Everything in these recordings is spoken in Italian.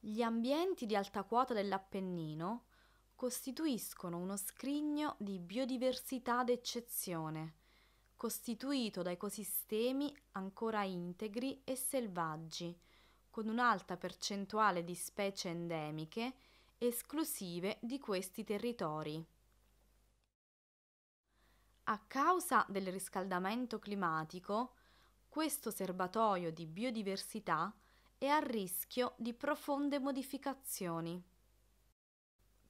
Gli ambienti di alta quota dell'Appennino costituiscono uno scrigno di biodiversità d'eccezione, costituito da ecosistemi ancora integri e selvaggi, con un'alta percentuale di specie endemiche esclusive di questi territori. A causa del riscaldamento climatico, questo serbatoio di biodiversità e a rischio di profonde modificazioni.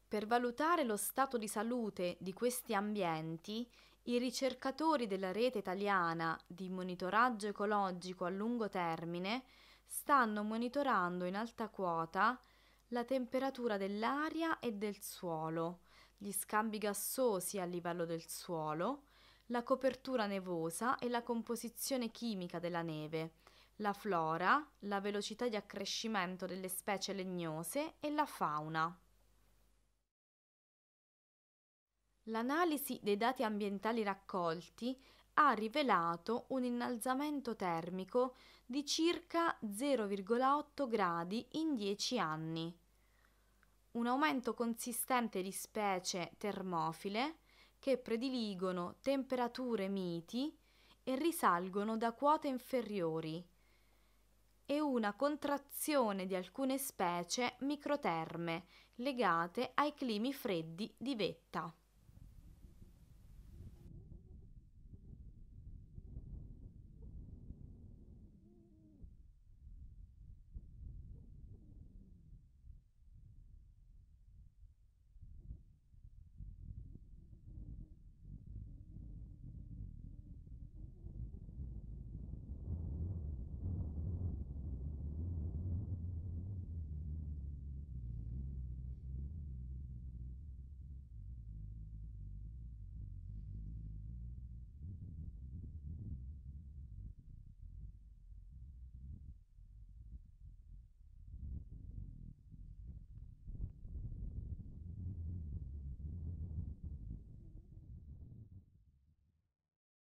Per valutare lo stato di salute di questi ambienti, i ricercatori della rete italiana di monitoraggio ecologico a lungo termine stanno monitorando in alta quota la temperatura dell'aria e del suolo, gli scambi gassosi a livello del suolo, la copertura nevosa e la composizione chimica della neve, la flora, la velocità di accrescimento delle specie legnose e la fauna. L'analisi dei dati ambientali raccolti ha rivelato un innalzamento termico di circa 0,8 gradi in 10 anni, un aumento consistente di specie termofile che prediligono temperature miti e risalgono da quote inferiori e una contrazione di alcune specie microterme legate ai climi freddi di vetta.